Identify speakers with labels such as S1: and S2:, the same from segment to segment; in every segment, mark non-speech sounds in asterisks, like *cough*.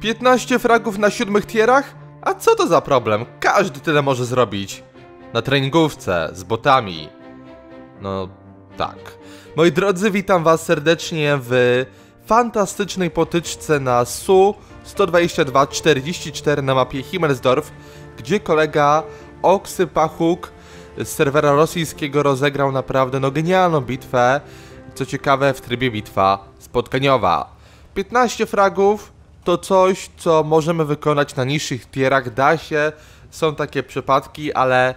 S1: 15 fragów na siódmych tierach? A co to za problem? Każdy tyle może zrobić. Na treningówce, z botami. No, tak. Moi drodzy, witam was serdecznie w fantastycznej potyczce na SU 122-44 na mapie Himmelsdorf, gdzie kolega Oksy Pachuk z serwera rosyjskiego rozegrał naprawdę no genialną bitwę. Co ciekawe, w trybie bitwa spotkaniowa. 15 fragów, to coś, co możemy wykonać na niższych tierach, da się, są takie przypadki, ale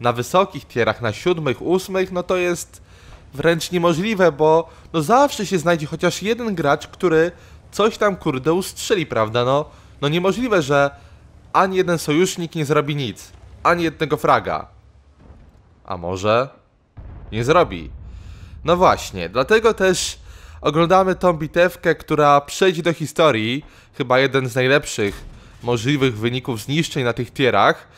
S1: na wysokich tierach, na siódmych, ósmych, no to jest wręcz niemożliwe, bo no zawsze się znajdzie chociaż jeden gracz, który coś tam kurde ustrzeli, prawda? No, no niemożliwe, że ani jeden sojusznik nie zrobi nic, ani jednego fraga. A może nie zrobi. No właśnie, dlatego też oglądamy tą bitewkę, która przejdzie do historii, chyba jeden z najlepszych możliwych wyników zniszczeń na tych tierach.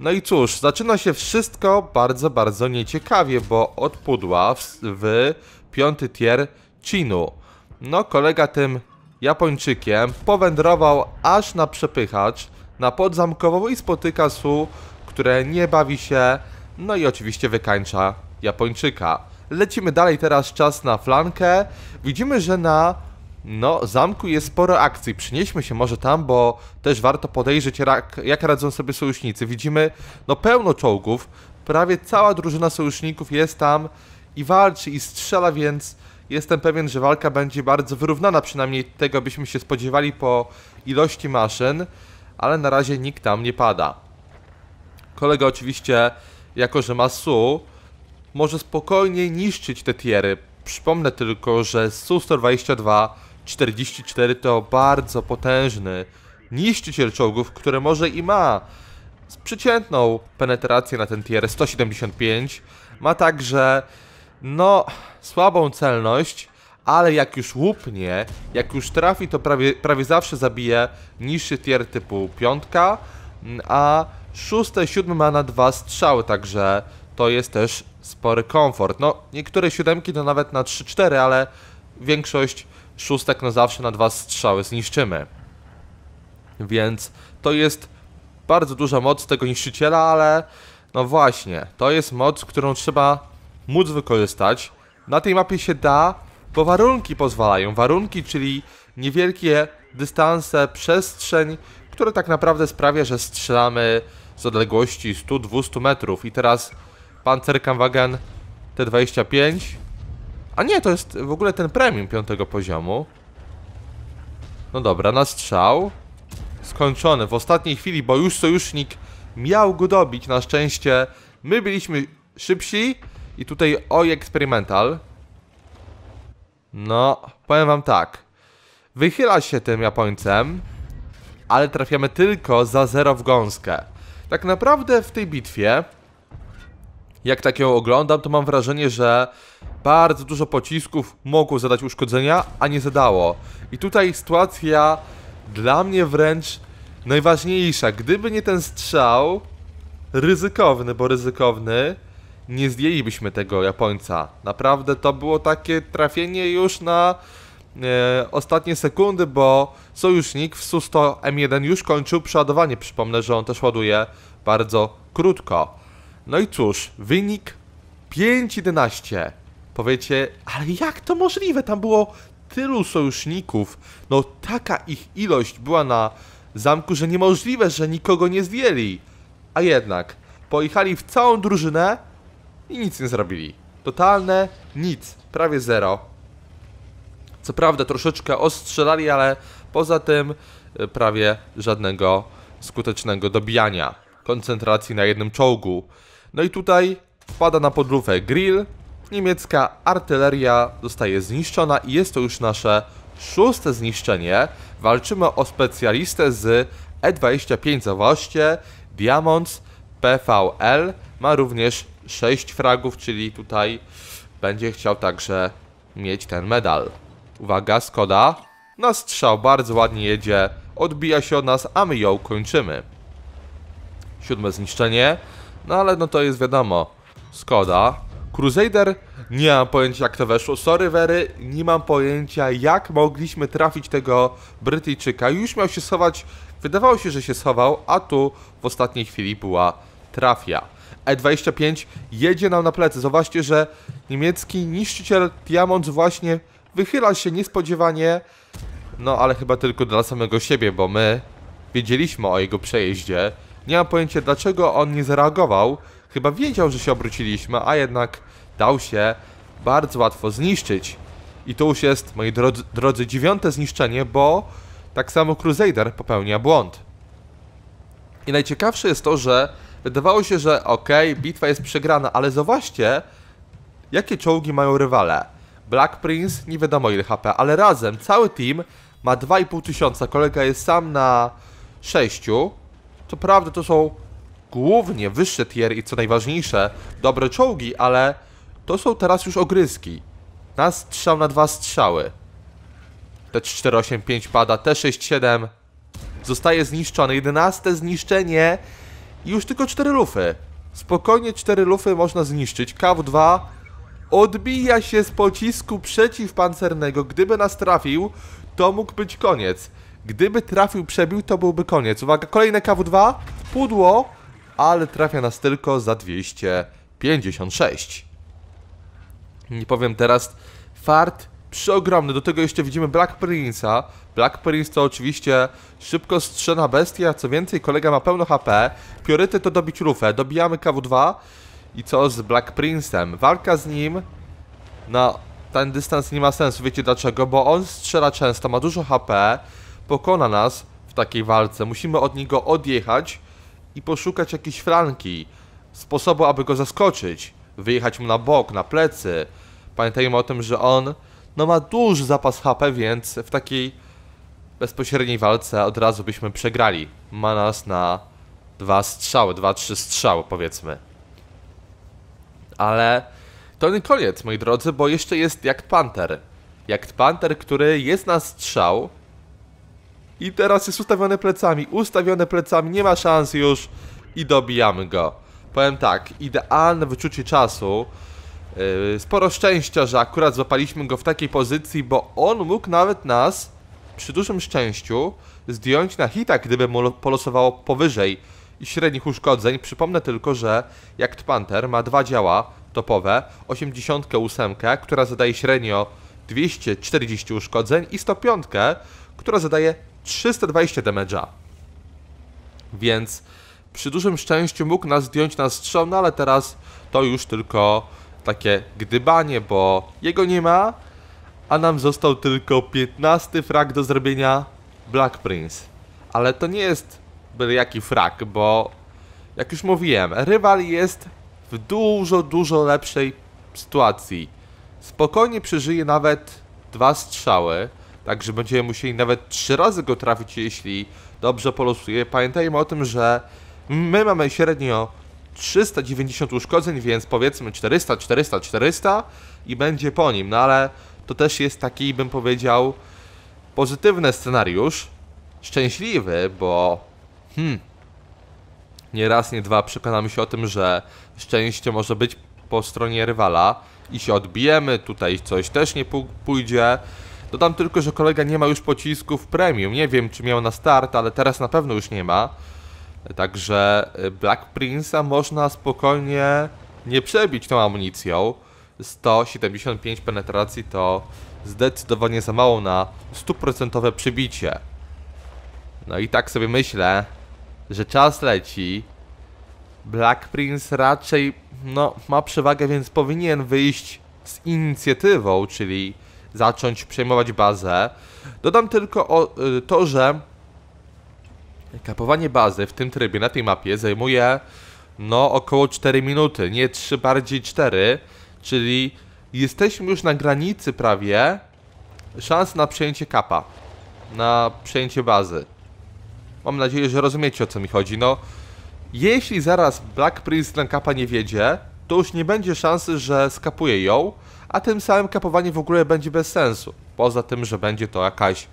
S1: No i cóż, zaczyna się wszystko bardzo, bardzo nieciekawie, bo od pudła w, w piąty tier Chinu. No, kolega tym Japończykiem powędrował aż na przepychacz, na podzamkową i spotyka Su, które nie bawi się, no i oczywiście wykańcza Japończyka. Lecimy dalej, teraz czas na flankę widzimy, że na no, zamku jest sporo akcji. Przynieśmy się może tam, bo też warto podejrzeć, jak, radzą sobie sojusznicy. Widzimy, no, pełno czołgów. Prawie cała drużyna sojuszników jest tam i walczy, i strzela, więc jestem pewien, że walka będzie bardzo wyrównana, przynajmniej tego byśmy się spodziewali po ilości maszyn, ale na razie nikt tam nie pada. Kolega oczywiście, jako że ma SU, może spokojnie niszczyć te tiery. Przypomnę tylko, że Su-122 44 to bardzo potężny niszczyciel czołgów, który może i ma przeciętną penetrację na ten tier 175. Ma także, no, słabą celność, ale jak już łupnie, jak już trafi, to prawie, prawie zawsze zabije niższy tier typu 5, a 6, 7 ma na dwa strzały, także to jest też spory komfort. No, niektóre siódemki to nawet na 3-4, ale większość szóstek no zawsze na dwa strzały zniszczymy. Więc to jest bardzo duża moc tego niszczyciela, ale no właśnie, to jest moc, którą trzeba móc wykorzystać. Na tej mapie się da, bo warunki pozwalają. Warunki, czyli niewielkie dystanse, przestrzeń, które tak naprawdę sprawia, że strzelamy z odległości 100-200 metrów. I teraz Panzerkampfwagen T25. A nie, to jest w ogóle ten premium piątego poziomu. No dobra, na strzał. Skończony w ostatniej chwili, bo już sojusznik miał go dobić. Na szczęście my byliśmy szybsi. I tutaj oj eksperymental. No, powiem wam tak. Wychyla się tym Japońcem, ale trafiamy tylko za zero w gąskę. Tak naprawdę w tej bitwie jak tak ją oglądam, to mam wrażenie, że bardzo dużo pocisków mogło zadać uszkodzenia, a nie zadało. I tutaj sytuacja dla mnie wręcz najważniejsza. Gdyby nie ten strzał, ryzykowny, bo ryzykowny, nie zdjęlibyśmy tego Japońca. Naprawdę to było takie trafienie już na e, ostatnie sekundy, bo sojusznik w Su-100 M1 już kończył przeładowanie. Przypomnę, że on też ładuje bardzo krótko. No i cóż, wynik 5-11. Powiecie, ale jak to możliwe? Tam było tylu sojuszników. No taka ich ilość była na zamku, że niemożliwe, że nikogo nie zdjęli. A jednak, pojechali w całą drużynę i nic nie zrobili. Totalne nic, prawie zero. Co prawda troszeczkę ostrzelali, ale poza tym e, prawie żadnego skutecznego dobijania. Koncentracji na jednym czołgu. No i tutaj wpada na podlówę grill. Niemiecka artyleria zostaje zniszczona i jest to już nasze szóste zniszczenie. Walczymy o specjalistę z E25. Zauważcie, Diamonds PVL ma również 6 fragów, czyli tutaj będzie chciał także mieć ten medal. Uwaga, Skoda. Na strzał bardzo ładnie jedzie, odbija się od nas, a my ją kończymy. Siódme zniszczenie. No ale no to jest wiadomo. Skoda. Crusader, nie mam pojęcia jak to weszło. Sorry Wery, nie mam pojęcia jak mogliśmy trafić tego Brytyjczyka. Już miał się schować, wydawało się, że się schował, a tu w ostatniej chwili była trafia. E25 jedzie nam na plecy. Zobaczcie, że niemiecki niszczyciel Diamond właśnie wychyla się niespodziewanie. No ale chyba tylko dla samego siebie, bo my wiedzieliśmy o jego przejeździe. Nie mam pojęcia dlaczego on nie zareagował. Chyba wiedział, że się obróciliśmy, a jednak dał się bardzo łatwo zniszczyć. I to już jest, moi drodzy, drodzy dziewiąte zniszczenie, bo tak samo Crusader popełnia błąd. I najciekawsze jest to, że wydawało się, że ok, bitwa jest przegrana, ale zauważcie, jakie czołgi mają rywale. Black Prince, nie wiadomo ile HP, ale razem cały team ma 2,5 tysiąca, kolega jest sam na 6, co prawda to są głównie wyższe tier i co najważniejsze, dobre czołgi, ale to są teraz już ogryzki. Na strzał, na dwa strzały. T485 pada, T67 zostaje zniszczony. 11 zniszczenie i już tylko 4 lufy. Spokojnie 4 lufy można zniszczyć. KW2 odbija się z pocisku przeciwpancernego. Gdyby nas trafił, to mógł być koniec. Gdyby trafił, przebił, to byłby koniec. Uwaga, kolejne KW2. Pudło, ale trafia nas tylko za 256. Nie powiem teraz. Fart przeogromny. Do tego jeszcze widzimy Black Prince'a. Black Prince to oczywiście szybko strzena bestia. Co więcej, kolega ma pełno HP. Priorytet to dobić rufę. Dobijamy KW2. I co z Black Prince'em? Walka z nim na ten dystans nie ma sensu. Wiecie dlaczego? Bo on strzela często, ma dużo HP pokona nas w takiej walce. Musimy od niego odjechać i poszukać jakiejś franki, sposobu, aby go zaskoczyć, wyjechać mu na bok, na plecy. Pamiętajmy o tym, że on no, ma duży zapas HP, więc w takiej bezpośredniej walce od razu byśmy przegrali. Ma nas na dwa strzały, dwa, trzy strzały powiedzmy. Ale to nie koniec, moi drodzy, bo jeszcze jest Jacht Panther. Jacht Panther, który jest na strzał, i teraz jest ustawione plecami, ustawione plecami, nie ma szans już i dobijamy go. Powiem tak, idealne wyczucie czasu. Yy, sporo szczęścia, że akurat złapaliśmy go w takiej pozycji, bo on mógł nawet nas, przy dużym szczęściu, zdjąć na hita, gdyby mu polosowało powyżej średnich uszkodzeń. Przypomnę tylko, że jak Panther ma dwa działa topowe, 88, która zadaje średnio 240 uszkodzeń i 105, która zadaje 320 damage'a. Więc przy dużym szczęściu mógł nas zdjąć na strzał, no ale teraz to już tylko takie gdybanie, bo jego nie ma, a nam został tylko 15 frag do zrobienia Black Prince. Ale to nie jest byle jaki frag, bo jak już mówiłem, rywal jest w dużo, dużo lepszej sytuacji. Spokojnie przeżyje nawet dwa strzały, Także będziemy musieli nawet trzy razy go trafić, jeśli dobrze polosuje. Pamiętajmy o tym, że my mamy średnio 390 uszkodzeń, więc powiedzmy 400, 400, 400 i będzie po nim. No ale to też jest taki, bym powiedział, pozytywny scenariusz. Szczęśliwy, bo... Hmm, nie raz, nie dwa przekonamy się o tym, że szczęście może być po stronie rywala i się odbijemy, tutaj coś też nie pójdzie, Dodam tylko, że kolega nie ma już pocisków premium. Nie wiem, czy miał na start, ale teraz na pewno już nie ma. Także y, Black Prince'a można spokojnie nie przebić tą amunicją. 175 penetracji to zdecydowanie za mało na 100% przybicie. No i tak sobie myślę, że czas leci. Black Prince raczej no, ma przewagę, więc powinien wyjść z inicjatywą, czyli zacząć przejmować bazę. Dodam tylko o, y, to, że kapowanie bazy w tym trybie, na tej mapie zajmuje no około 4 minuty, nie 3, bardziej 4, czyli jesteśmy już na granicy prawie szans na przejęcie kapa, na przejęcie bazy. Mam nadzieję, że rozumiecie o co mi chodzi, no jeśli zaraz Black Prince na kapa nie wiedzie, to już nie będzie szansy, że skapuje ją, a tym samym kapowanie w ogóle będzie bez sensu. Poza tym, że będzie to jakaś,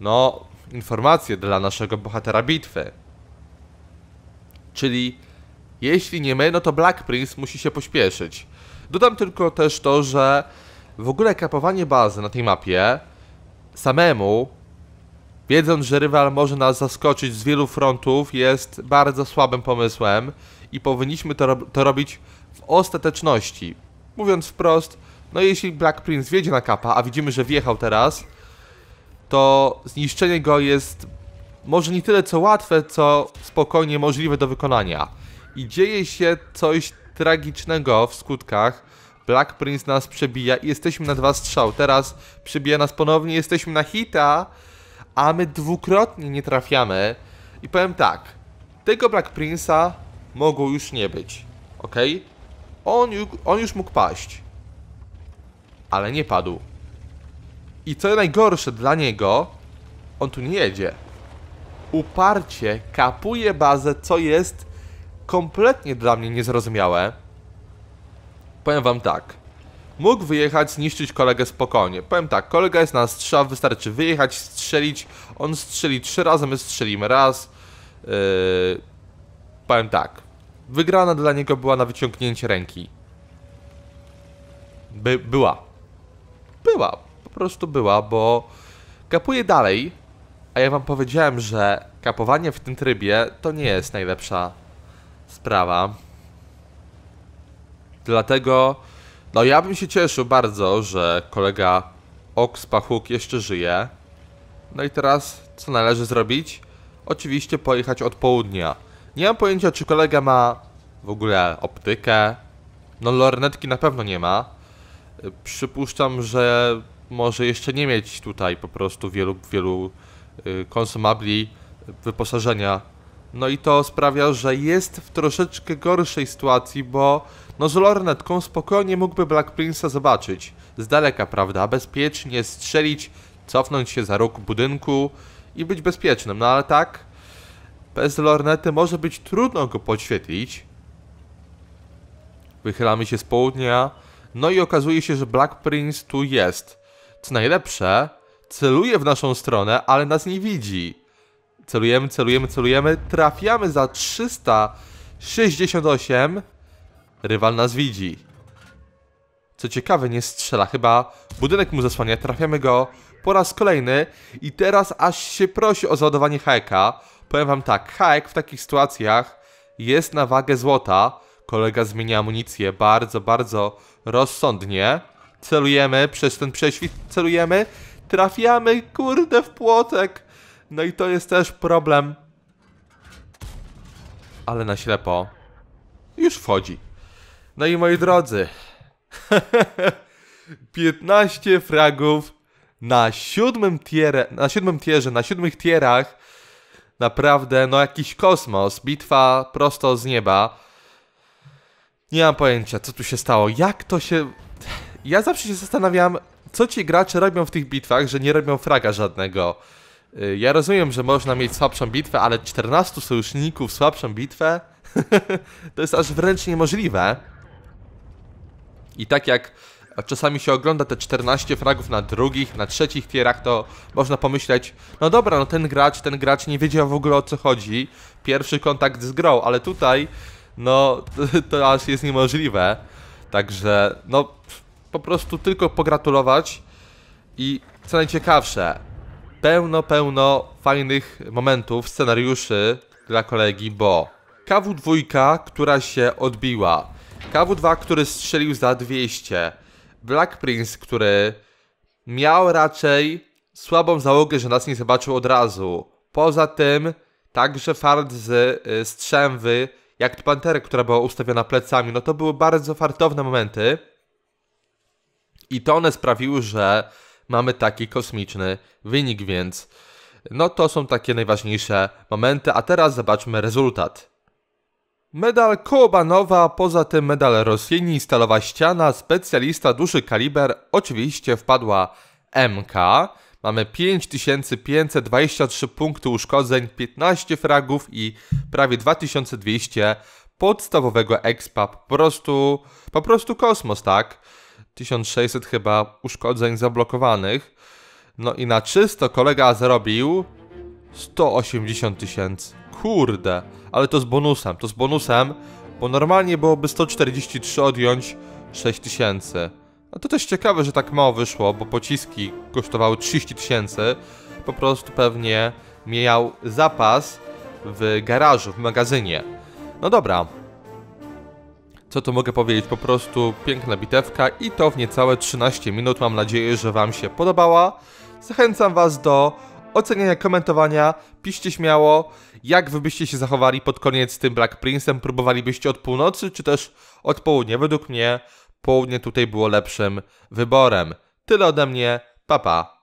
S1: no, informacja dla naszego bohatera bitwy. Czyli, jeśli nie my, no to Black Prince musi się pośpieszyć. Dodam tylko też to, że w ogóle kapowanie bazy na tej mapie samemu, wiedząc, że rywal może nas zaskoczyć z wielu frontów, jest bardzo słabym pomysłem i powinniśmy to, ro to robić w ostateczności. Mówiąc wprost, no i jeśli Black Prince wjedzie na kapa, a widzimy, że wjechał teraz, to zniszczenie go jest może nie tyle co łatwe, co spokojnie możliwe do wykonania. I dzieje się coś tragicznego w skutkach. Black Prince nas przebija i jesteśmy na dwa strzał. Teraz przebija nas ponownie, jesteśmy na hita, a my dwukrotnie nie trafiamy. I powiem tak, tego Black Prince'a mogło już nie być, ok? On, on już mógł paść ale nie padł. I co najgorsze dla niego, on tu nie jedzie. Uparcie kapuje bazę, co jest kompletnie dla mnie niezrozumiałe. Powiem wam tak. Mógł wyjechać, zniszczyć kolegę spokojnie. Powiem tak, kolega jest na strzał, wystarczy wyjechać, strzelić. On strzeli trzy razy, my strzelimy raz. Yy, powiem tak. Wygrana dla niego była na wyciągnięcie ręki. By, była była. Po prostu była, bo kapuję dalej, a ja wam powiedziałem, że kapowanie w tym trybie to nie jest najlepsza sprawa. Dlatego, no ja bym się cieszył bardzo, że kolega Pachuk jeszcze żyje. No i teraz, co należy zrobić? Oczywiście pojechać od południa. Nie mam pojęcia, czy kolega ma w ogóle optykę. No lornetki na pewno nie ma. Przypuszczam, że może jeszcze nie mieć tutaj po prostu wielu, wielu y, konsumabli y, wyposażenia. No i to sprawia, że jest w troszeczkę gorszej sytuacji, bo no z lornetką spokojnie mógłby Black Prince'a zobaczyć. Z daleka, prawda? Bezpiecznie strzelić, cofnąć się za róg budynku i być bezpiecznym. No ale tak, bez lornety może być trudno go podświetlić. Wychylamy się z południa no i okazuje się, że Black Prince tu jest. Co najlepsze, celuje w naszą stronę, ale nas nie widzi. Celujemy, celujemy, celujemy. Trafiamy za 368. Rywal nas widzi. Co ciekawe, nie strzela. Chyba budynek mu zasłania. Trafiamy go po raz kolejny. I teraz aż się prosi o załadowanie hajka. Powiem wam tak, hajk w takich sytuacjach jest na wagę złota. Kolega zmienia amunicję bardzo, bardzo rozsądnie. Celujemy przez ten prześwit, celujemy, trafiamy, kurde, w płotek. No i to jest też problem. Ale na ślepo już wchodzi. No i moi drodzy, 15 *laughs* fragów na siódmym tierze, na siódmym tierze, na siódmych tierach. Naprawdę, no jakiś kosmos, bitwa prosto z nieba. Nie mam pojęcia, co tu się stało. Jak to się... Ja zawsze się zastanawiam, co ci gracze robią w tych bitwach, że nie robią fraga żadnego. Y, ja rozumiem, że można mieć słabszą bitwę, ale 14 sojuszników, słabszą bitwę? *laughs* to jest aż wręcz niemożliwe. I tak jak czasami się ogląda te 14 fragów na drugich, na trzecich tierach, to można pomyśleć, no dobra, no ten gracz, ten gracz nie wiedział w ogóle o co chodzi. Pierwszy kontakt z grą, ale tutaj no *laughs* to aż jest niemożliwe. Także no po prostu tylko pogratulować i co najciekawsze, pełno, pełno fajnych momentów, scenariuszy dla kolegi, bo KW2, która się odbiła, KW2, który strzelił za 200, Black Prince, który miał raczej słabą załogę, że nas nie zobaczył od razu. Poza tym także fart z y, Strzęwy jak Panterę, która była ustawiona plecami, no to były bardzo fartowne momenty. I to one sprawiły, że mamy taki kosmiczny wynik, więc no to są takie najważniejsze momenty, a teraz zobaczmy rezultat. Medal Kołbanowa, poza tym medal Rosjini, stalowa ściana, specjalista, duży kaliber, oczywiście wpadła MK, Mamy 5523 punkty uszkodzeń, 15 fragów i prawie 2200 podstawowego expa. Po prostu, po prostu kosmos, tak? 1600 chyba uszkodzeń zablokowanych. No i na czysto kolega zarobił 180 tysięcy. Kurde, ale to z bonusem, to z bonusem, bo normalnie byłoby 143 odjąć 6 tysięcy. No to też ciekawe, że tak mało wyszło, bo pociski kosztowały 30 tysięcy. Po prostu pewnie miał zapas w garażu, w magazynie. No dobra. Co tu mogę powiedzieć? Po prostu piękna bitewka i to w niecałe 13 minut. Mam nadzieję, że Wam się podobała. Zachęcam Was do oceniania, komentowania, piszcie śmiało, jak wy byście się zachowali pod koniec z tym Black Prince'em, próbowalibyście od północy, czy też od południa, według mnie Południe tutaj było lepszym wyborem. Tyle ode mnie, papa. Pa.